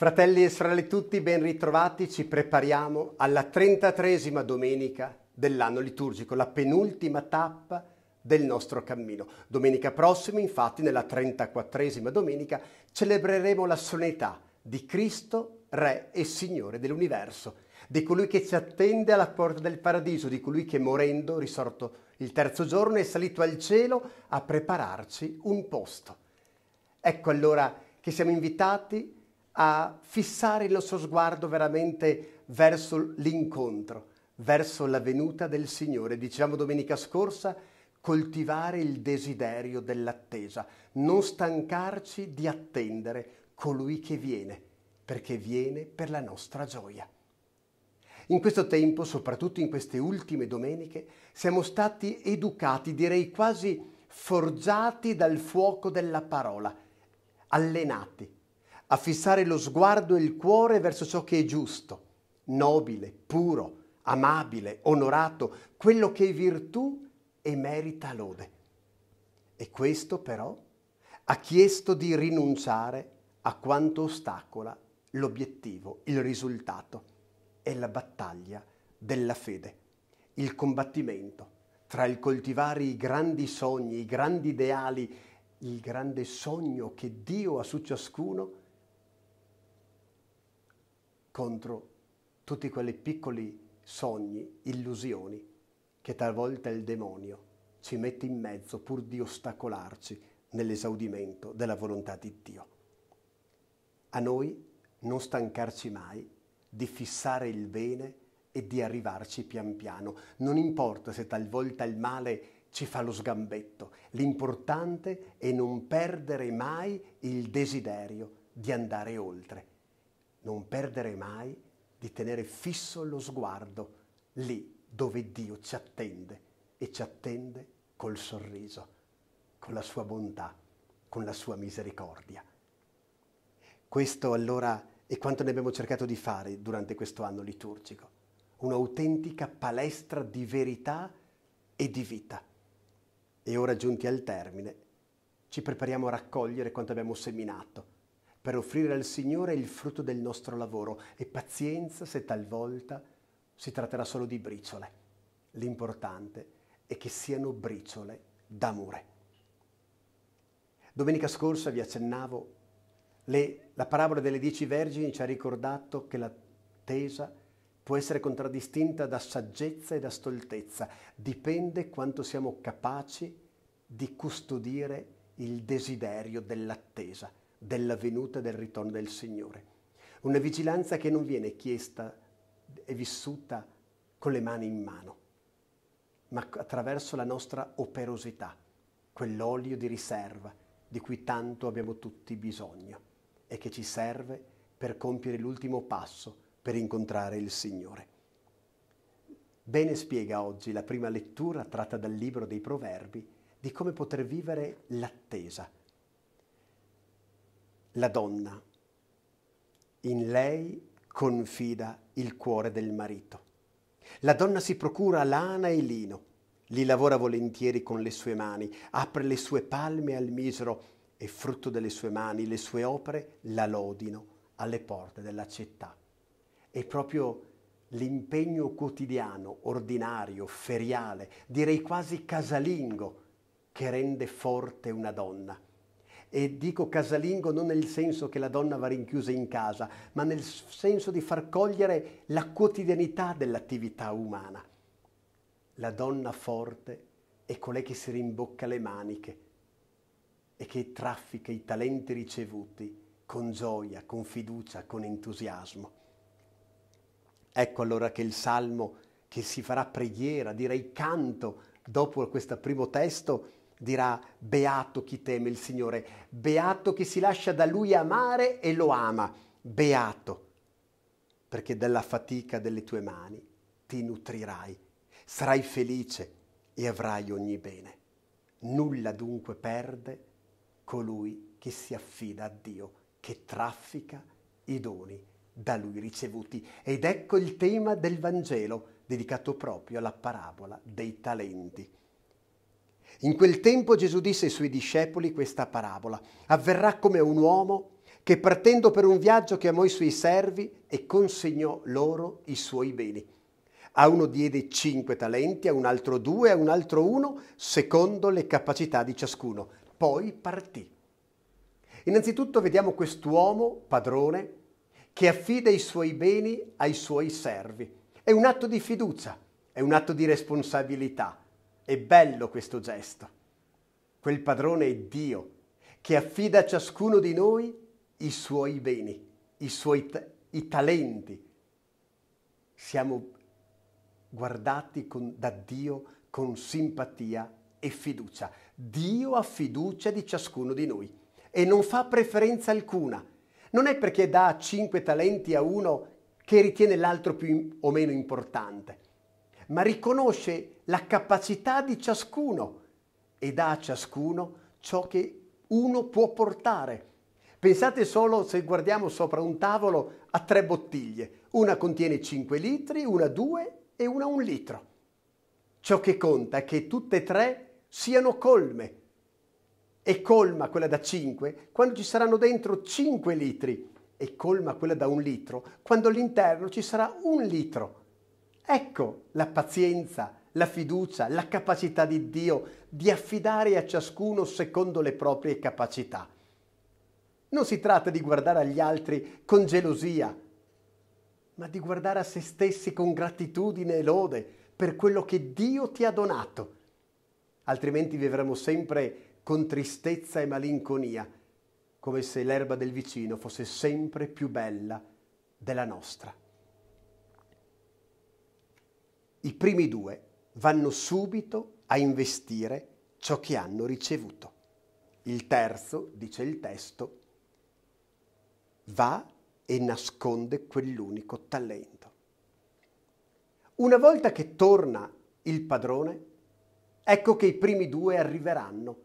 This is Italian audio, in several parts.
Fratelli e sorelle tutti, ben ritrovati, ci prepariamo alla 33esima domenica dell'anno liturgico, la penultima tappa del nostro cammino. Domenica prossima, infatti, nella 34esima domenica, celebreremo la solennità di Cristo, Re e Signore dell'universo, di colui che ci attende alla porta del paradiso, di colui che morendo, risorto il terzo giorno, è salito al cielo a prepararci un posto. Ecco allora che siamo invitati a fissare il nostro sguardo veramente verso l'incontro, verso la venuta del Signore. Dicevamo domenica scorsa, coltivare il desiderio dell'attesa, non stancarci di attendere colui che viene, perché viene per la nostra gioia. In questo tempo, soprattutto in queste ultime domeniche, siamo stati educati, direi quasi forgiati dal fuoco della parola, allenati, a fissare lo sguardo e il cuore verso ciò che è giusto, nobile, puro, amabile, onorato, quello che è virtù e merita lode. E questo però ha chiesto di rinunciare a quanto ostacola l'obiettivo, il risultato. È la battaglia della fede, il combattimento tra il coltivare i grandi sogni, i grandi ideali, il grande sogno che Dio ha su ciascuno contro tutti quei piccoli sogni, illusioni che talvolta il demonio ci mette in mezzo pur di ostacolarci nell'esaudimento della volontà di Dio. A noi non stancarci mai di fissare il bene e di arrivarci pian piano. Non importa se talvolta il male ci fa lo sgambetto, l'importante è non perdere mai il desiderio di andare oltre non perdere mai di tenere fisso lo sguardo lì dove Dio ci attende e ci attende col sorriso, con la sua bontà, con la sua misericordia. Questo allora è quanto ne abbiamo cercato di fare durante questo anno liturgico, un'autentica palestra di verità e di vita. E ora giunti al termine, ci prepariamo a raccogliere quanto abbiamo seminato per offrire al Signore il frutto del nostro lavoro e pazienza se talvolta si tratterà solo di briciole. L'importante è che siano briciole d'amore. Domenica scorsa vi accennavo, le, la parabola delle dieci vergini ci ha ricordato che l'attesa può essere contraddistinta da saggezza e da stoltezza, dipende quanto siamo capaci di custodire il desiderio dell'attesa della venuta del ritorno del Signore. Una vigilanza che non viene chiesta e vissuta con le mani in mano, ma attraverso la nostra operosità, quell'olio di riserva di cui tanto abbiamo tutti bisogno e che ci serve per compiere l'ultimo passo per incontrare il Signore. Bene spiega oggi la prima lettura tratta dal libro dei Proverbi di come poter vivere l'attesa la donna. In lei confida il cuore del marito. La donna si procura lana e lino, li lavora volentieri con le sue mani, apre le sue palme al misero e frutto delle sue mani le sue opere la lodino alle porte della città. È proprio l'impegno quotidiano, ordinario, feriale, direi quasi casalingo, che rende forte una donna e dico casalingo non nel senso che la donna va rinchiusa in casa, ma nel senso di far cogliere la quotidianità dell'attività umana. La donna forte è colei che si rimbocca le maniche e che traffica i talenti ricevuti con gioia, con fiducia, con entusiasmo. Ecco allora che il salmo che si farà preghiera, direi canto, dopo questo primo testo, dirà beato chi teme il Signore, beato chi si lascia da Lui amare e lo ama, beato, perché dalla fatica delle tue mani ti nutrirai, sarai felice e avrai ogni bene. Nulla dunque perde colui che si affida a Dio, che traffica i doni da Lui ricevuti. Ed ecco il tema del Vangelo dedicato proprio alla parabola dei talenti. In quel tempo Gesù disse ai suoi discepoli questa parabola. Avverrà come un uomo che partendo per un viaggio chiamò i suoi servi e consegnò loro i suoi beni. A uno diede cinque talenti, a un altro due, a un altro uno, secondo le capacità di ciascuno. Poi partì. Innanzitutto vediamo quest'uomo, padrone, che affida i suoi beni ai suoi servi. È un atto di fiducia, è un atto di responsabilità è bello questo gesto. Quel padrone è Dio che affida a ciascuno di noi i suoi beni, i suoi i talenti. Siamo guardati con, da Dio con simpatia e fiducia. Dio ha fiducia di ciascuno di noi e non fa preferenza alcuna. Non è perché dà cinque talenti a uno che ritiene l'altro più o meno importante ma riconosce la capacità di ciascuno e dà a ciascuno ciò che uno può portare. Pensate solo se guardiamo sopra un tavolo a tre bottiglie, una contiene 5 litri, una 2 e una 1 un litro. Ciò che conta è che tutte e tre siano colme. E colma quella da 5 quando ci saranno dentro 5 litri e colma quella da un litro quando all'interno ci sarà un litro. Ecco la pazienza, la fiducia, la capacità di Dio di affidare a ciascuno secondo le proprie capacità. Non si tratta di guardare agli altri con gelosia, ma di guardare a se stessi con gratitudine e lode per quello che Dio ti ha donato. Altrimenti vivremo sempre con tristezza e malinconia, come se l'erba del vicino fosse sempre più bella della nostra. I primi due vanno subito a investire ciò che hanno ricevuto. Il terzo, dice il testo, va e nasconde quell'unico talento. Una volta che torna il padrone, ecco che i primi due arriveranno.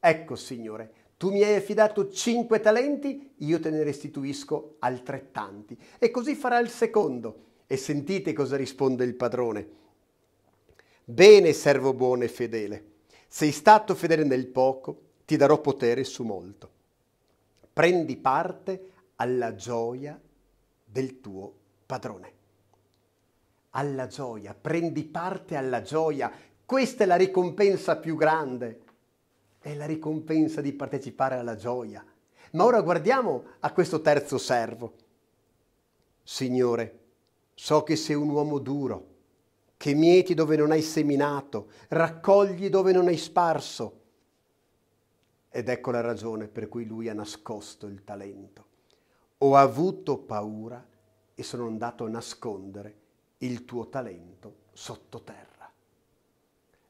Ecco, Signore, tu mi hai affidato cinque talenti, io te ne restituisco altrettanti. E così farà il secondo, e sentite cosa risponde il padrone. Bene, servo buono e fedele, sei stato fedele nel poco, ti darò potere su molto. Prendi parte alla gioia del tuo padrone. Alla gioia, prendi parte alla gioia. Questa è la ricompensa più grande. È la ricompensa di partecipare alla gioia. Ma ora guardiamo a questo terzo servo. Signore, So che sei un uomo duro, che mieti dove non hai seminato, raccogli dove non hai sparso. Ed ecco la ragione per cui lui ha nascosto il talento. Ho avuto paura e sono andato a nascondere il tuo talento sottoterra.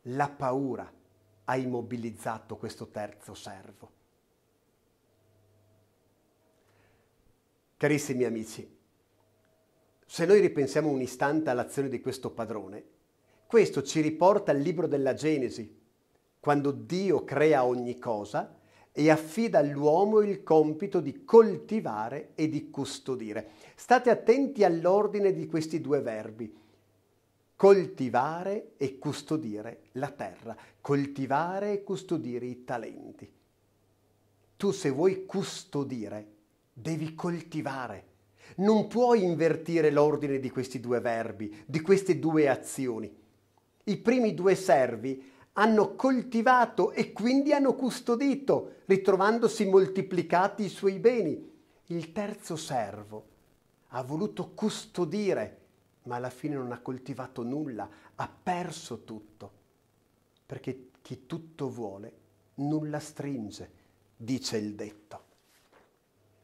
La paura ha immobilizzato questo terzo servo. Carissimi amici, se noi ripensiamo un istante all'azione di questo padrone, questo ci riporta al libro della Genesi, quando Dio crea ogni cosa e affida all'uomo il compito di coltivare e di custodire. State attenti all'ordine di questi due verbi, coltivare e custodire la terra, coltivare e custodire i talenti. Tu se vuoi custodire, devi coltivare. Non puoi invertire l'ordine di questi due verbi, di queste due azioni. I primi due servi hanno coltivato e quindi hanno custodito, ritrovandosi moltiplicati i suoi beni. Il terzo servo ha voluto custodire, ma alla fine non ha coltivato nulla, ha perso tutto. Perché chi tutto vuole, nulla stringe, dice il detto.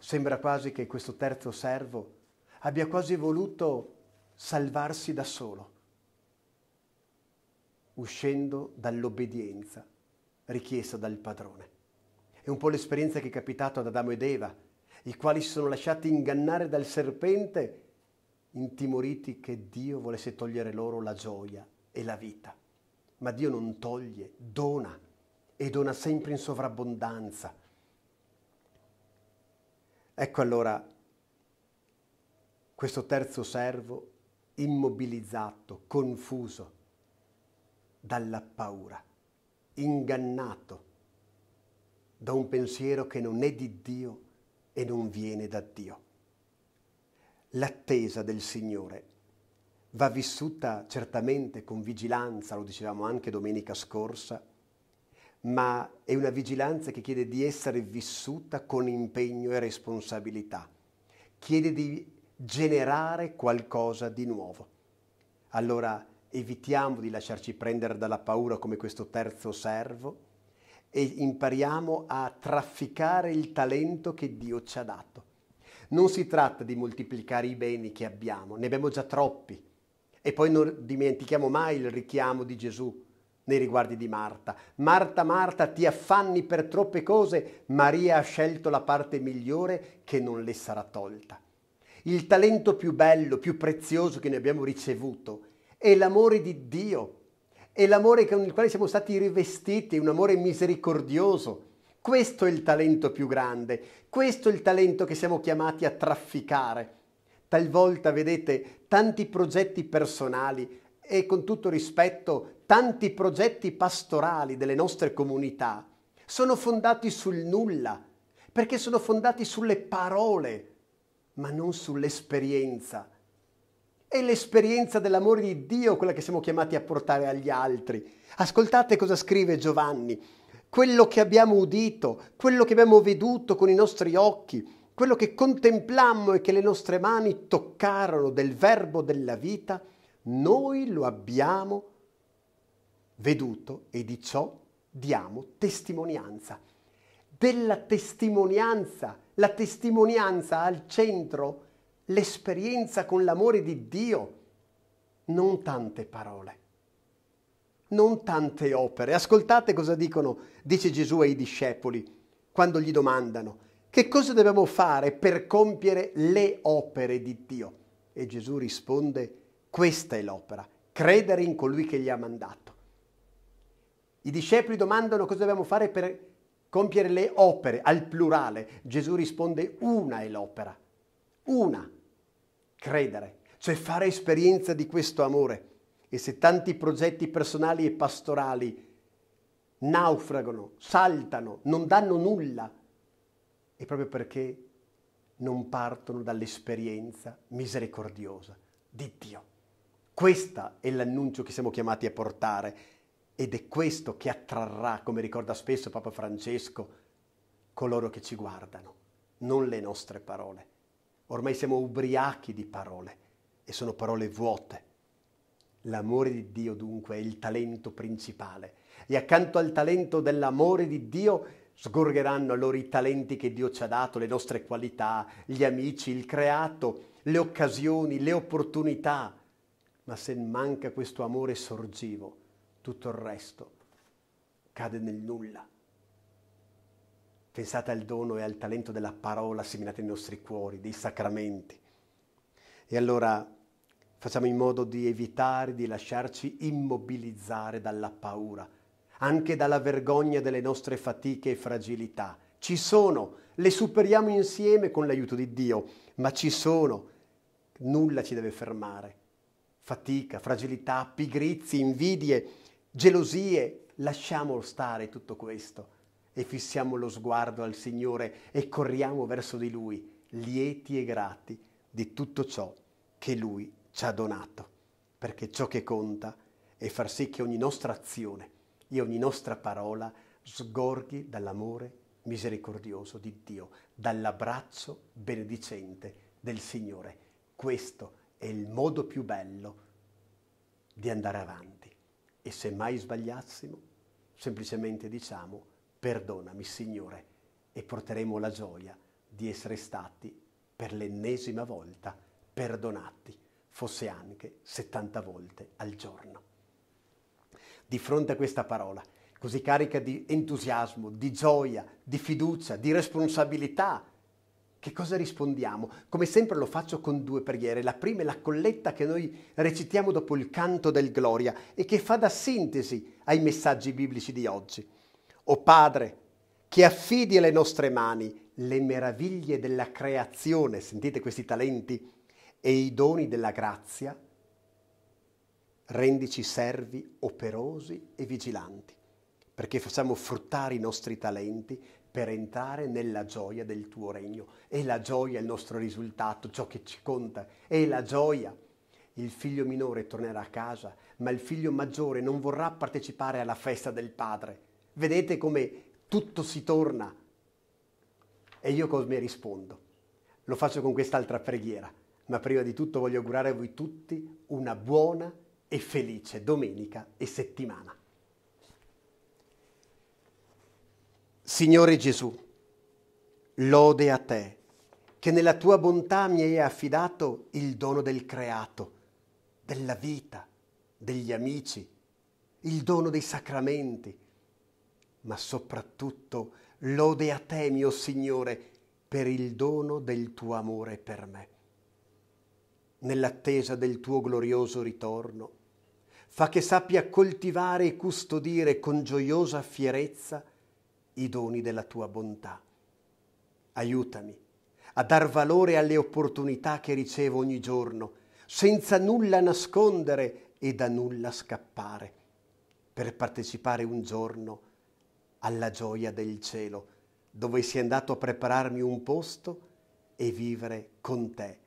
Sembra quasi che questo terzo servo abbia quasi voluto salvarsi da solo, uscendo dall'obbedienza richiesta dal padrone. È un po' l'esperienza che è capitata ad Adamo ed Eva, i quali si sono lasciati ingannare dal serpente, intimoriti che Dio volesse togliere loro la gioia e la vita. Ma Dio non toglie, dona e dona sempre in sovrabbondanza Ecco allora questo terzo servo immobilizzato, confuso dalla paura, ingannato da un pensiero che non è di Dio e non viene da Dio. L'attesa del Signore va vissuta certamente con vigilanza, lo dicevamo anche domenica scorsa, ma è una vigilanza che chiede di essere vissuta con impegno e responsabilità, chiede di generare qualcosa di nuovo. Allora evitiamo di lasciarci prendere dalla paura come questo terzo servo e impariamo a trafficare il talento che Dio ci ha dato. Non si tratta di moltiplicare i beni che abbiamo, ne abbiamo già troppi. E poi non dimentichiamo mai il richiamo di Gesù nei riguardi di Marta. Marta, Marta, ti affanni per troppe cose, Maria ha scelto la parte migliore che non le sarà tolta. Il talento più bello, più prezioso che ne abbiamo ricevuto è l'amore di Dio, è l'amore con il quale siamo stati rivestiti, un amore misericordioso. Questo è il talento più grande, questo è il talento che siamo chiamati a trafficare. Talvolta, vedete, tanti progetti personali e con tutto rispetto tanti progetti pastorali delle nostre comunità sono fondati sul nulla, perché sono fondati sulle parole, ma non sull'esperienza. È l'esperienza dell'amore di Dio quella che siamo chiamati a portare agli altri. Ascoltate cosa scrive Giovanni. Quello che abbiamo udito, quello che abbiamo veduto con i nostri occhi, quello che contemplammo e che le nostre mani toccarono del verbo della vita, noi lo abbiamo veduto e di ciò diamo testimonianza. Della testimonianza, la testimonianza al centro, l'esperienza con l'amore di Dio, non tante parole, non tante opere. Ascoltate cosa dicono, dice Gesù ai discepoli quando gli domandano che cosa dobbiamo fare per compiere le opere di Dio. E Gesù risponde, questa è l'opera, credere in colui che gli ha mandato. I discepoli domandano cosa dobbiamo fare per compiere le opere, al plurale. Gesù risponde una è l'opera, una, credere, cioè fare esperienza di questo amore. E se tanti progetti personali e pastorali naufragano, saltano, non danno nulla, è proprio perché non partono dall'esperienza misericordiosa di Dio. Questo è l'annuncio che siamo chiamati a portare ed è questo che attrarrà, come ricorda spesso Papa Francesco, coloro che ci guardano, non le nostre parole. Ormai siamo ubriachi di parole e sono parole vuote. L'amore di Dio dunque è il talento principale e accanto al talento dell'amore di Dio sgorgeranno allora i talenti che Dio ci ha dato, le nostre qualità, gli amici, il creato, le occasioni, le opportunità. Ma se manca questo amore sorgivo, tutto il resto cade nel nulla. Pensate al dono e al talento della parola seminata nei nostri cuori, dei sacramenti. E allora facciamo in modo di evitare di lasciarci immobilizzare dalla paura, anche dalla vergogna delle nostre fatiche e fragilità. Ci sono, le superiamo insieme con l'aiuto di Dio, ma ci sono, nulla ci deve fermare. Fatica, fragilità, pigrizie, invidie, gelosie, lasciamo stare tutto questo e fissiamo lo sguardo al Signore e corriamo verso di Lui, lieti e grati di tutto ciò che Lui ci ha donato, perché ciò che conta è far sì che ogni nostra azione e ogni nostra parola sgorghi dall'amore misericordioso di Dio, dall'abbraccio benedicente del Signore. Questo è il modo più bello di andare avanti. E se mai sbagliassimo, semplicemente diciamo perdonami Signore e porteremo la gioia di essere stati per l'ennesima volta perdonati, fosse anche 70 volte al giorno. Di fronte a questa parola, così carica di entusiasmo, di gioia, di fiducia, di responsabilità, che cosa rispondiamo? Come sempre lo faccio con due preghiere. La prima è la colletta che noi recitiamo dopo il canto del Gloria e che fa da sintesi ai messaggi biblici di oggi. O Padre, che affidi alle nostre mani le meraviglie della creazione, sentite questi talenti, e i doni della grazia, rendici servi operosi e vigilanti, perché facciamo fruttare i nostri talenti per entrare nella gioia del tuo regno. E la gioia è il nostro risultato, ciò che ci conta, E la gioia. Il figlio minore tornerà a casa, ma il figlio maggiore non vorrà partecipare alla festa del padre. Vedete come tutto si torna. E io come rispondo? Lo faccio con quest'altra preghiera, ma prima di tutto voglio augurare a voi tutti una buona e felice domenica e settimana. Signore Gesù, lode a te, che nella tua bontà mi hai affidato il dono del creato, della vita, degli amici, il dono dei sacramenti, ma soprattutto lode a te, mio Signore, per il dono del tuo amore per me. Nell'attesa del tuo glorioso ritorno, fa che sappia coltivare e custodire con gioiosa fierezza i doni della tua bontà. Aiutami a dar valore alle opportunità che ricevo ogni giorno, senza nulla nascondere e da nulla scappare, per partecipare un giorno alla gioia del cielo, dove sei andato a prepararmi un posto e vivere con te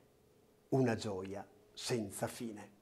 una gioia senza fine.